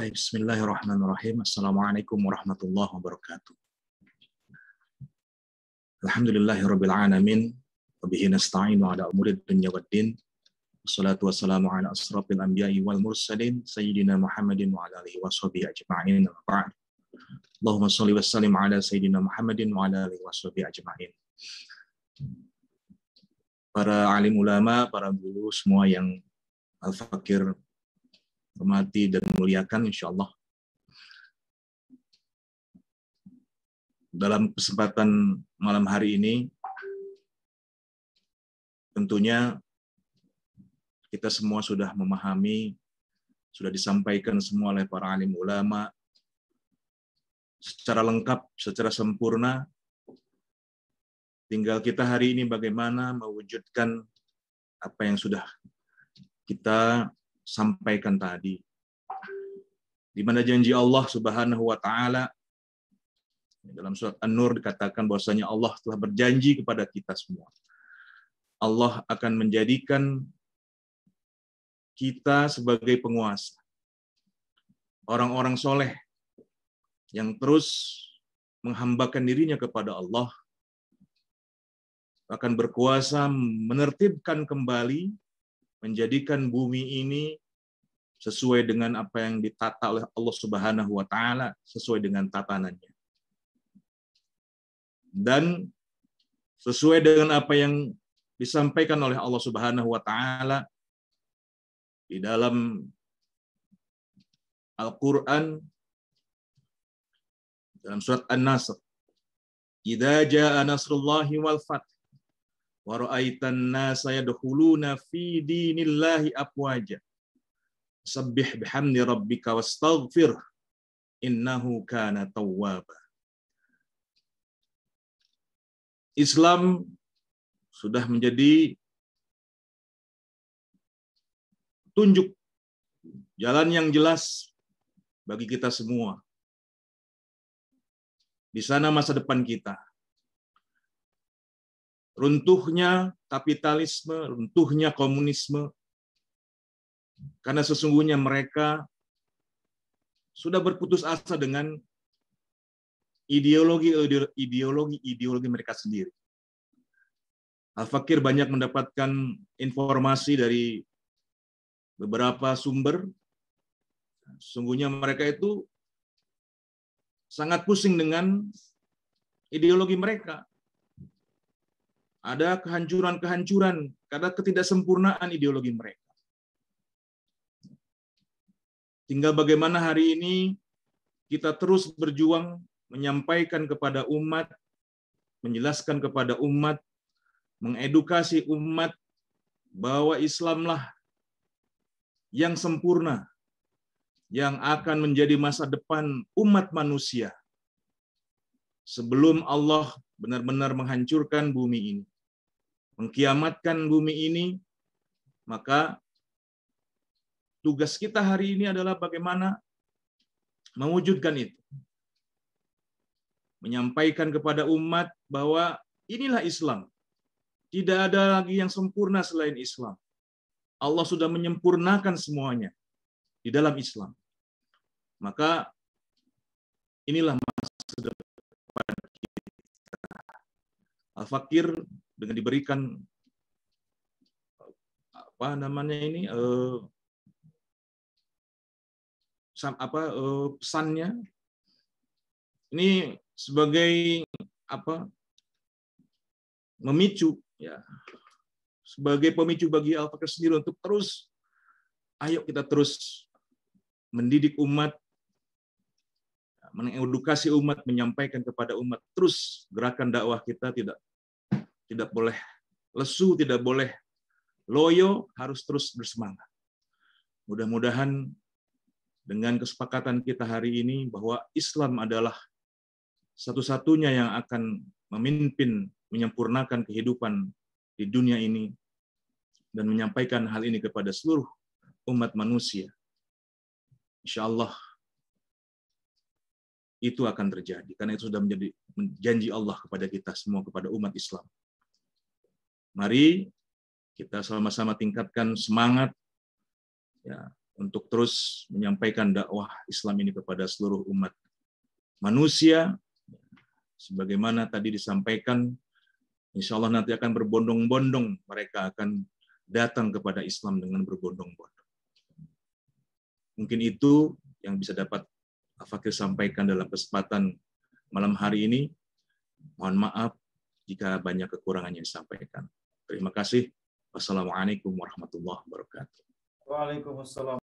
Baik, bismillahirrahmanirrahim. Assalamualaikum warahmatullahi wabarakatuh. Alhamdulillahirabbil alamin wa bihi nasta'inu ala umuri dunya waddin. Wassalatu wassalamu ala asrafil anbiya'i wal mursalin sayyidina Muhammadin wa ala alihi washabihi ajma'in. Allahumma shalli wa sallim ala sayyidina Muhammadin wa ala alihi washabihi ajma'in. Para alim ulama, para guru semua yang al-fakir hormati dan muliakan insya Allah. Dalam kesempatan malam hari ini, tentunya kita semua sudah memahami, sudah disampaikan semua oleh para alim ulama, secara lengkap, secara sempurna, tinggal kita hari ini bagaimana mewujudkan apa yang sudah kita sampaikan tadi. Di mana janji Allah Subhanahu wa taala dalam surat An-Nur dikatakan bahwasanya Allah telah berjanji kepada kita semua. Allah akan menjadikan kita sebagai penguasa. Orang-orang soleh yang terus menghambakan dirinya kepada Allah akan berkuasa menertibkan kembali, menjadikan bumi ini sesuai dengan apa yang ditata oleh Allah Subhanahu wa taala sesuai dengan tatanannya. Dan sesuai dengan apa yang disampaikan oleh Allah Subhanahu wa taala di dalam Al-Qur'an dalam surat An-Nasr. Idza jaa nasrullahi wal fath wa ra'aitan nasa yadkhuluna fi dinillahi apwaja Sabbih bihamdi rabbika wastaghfir innahu kana tawwaba. Islam sudah menjadi tunjuk jalan yang jelas bagi kita semua. Di sana masa depan kita. Runtuhnya kapitalisme, runtuhnya komunisme, karena sesungguhnya mereka sudah berputus asa dengan ideologi ideologi ideologi mereka sendiri. Al-Fakir banyak mendapatkan informasi dari beberapa sumber. Sungguhnya mereka itu sangat pusing dengan ideologi mereka. Ada kehancuran-kehancuran, ada ketidaksempurnaan ideologi mereka. Tinggal bagaimana hari ini kita terus berjuang menyampaikan kepada umat, menjelaskan kepada umat, mengedukasi umat bahwa Islamlah yang sempurna yang akan menjadi masa depan umat manusia sebelum Allah benar-benar menghancurkan bumi ini, mengkiamatkan bumi ini, maka Tugas kita hari ini adalah bagaimana mewujudkan itu. Menyampaikan kepada umat bahwa inilah Islam. Tidak ada lagi yang sempurna selain Islam. Allah sudah menyempurnakan semuanya di dalam Islam. Maka inilah masa depan kita. Al-Fakir dengan diberikan apa namanya ini eh, apa eh, pesannya ini sebagai apa memicu ya sebagai pemicu bagi Alfa sendiri untuk terus ayo kita terus mendidik umat mengedukasi umat menyampaikan kepada umat terus gerakan dakwah kita tidak tidak boleh lesu tidak boleh loyo harus terus bersemangat mudah-mudahan dengan kesepakatan kita hari ini bahwa Islam adalah satu-satunya yang akan memimpin, menyempurnakan kehidupan di dunia ini, dan menyampaikan hal ini kepada seluruh umat manusia. Insya Allah, itu akan terjadi. Karena itu sudah menjadi janji Allah kepada kita semua, kepada umat Islam. Mari kita sama-sama tingkatkan semangat, ya, untuk terus menyampaikan dakwah Islam ini kepada seluruh umat manusia. Sebagaimana tadi disampaikan, insya Allah nanti akan berbondong-bondong mereka akan datang kepada Islam dengan berbondong-bondong. Mungkin itu yang bisa dapat Fakir sampaikan dalam kesempatan malam hari ini. Mohon maaf jika banyak kekurangan yang disampaikan. Terima kasih. Wassalamualaikum warahmatullahi wabarakatuh. Waalaikumsalam.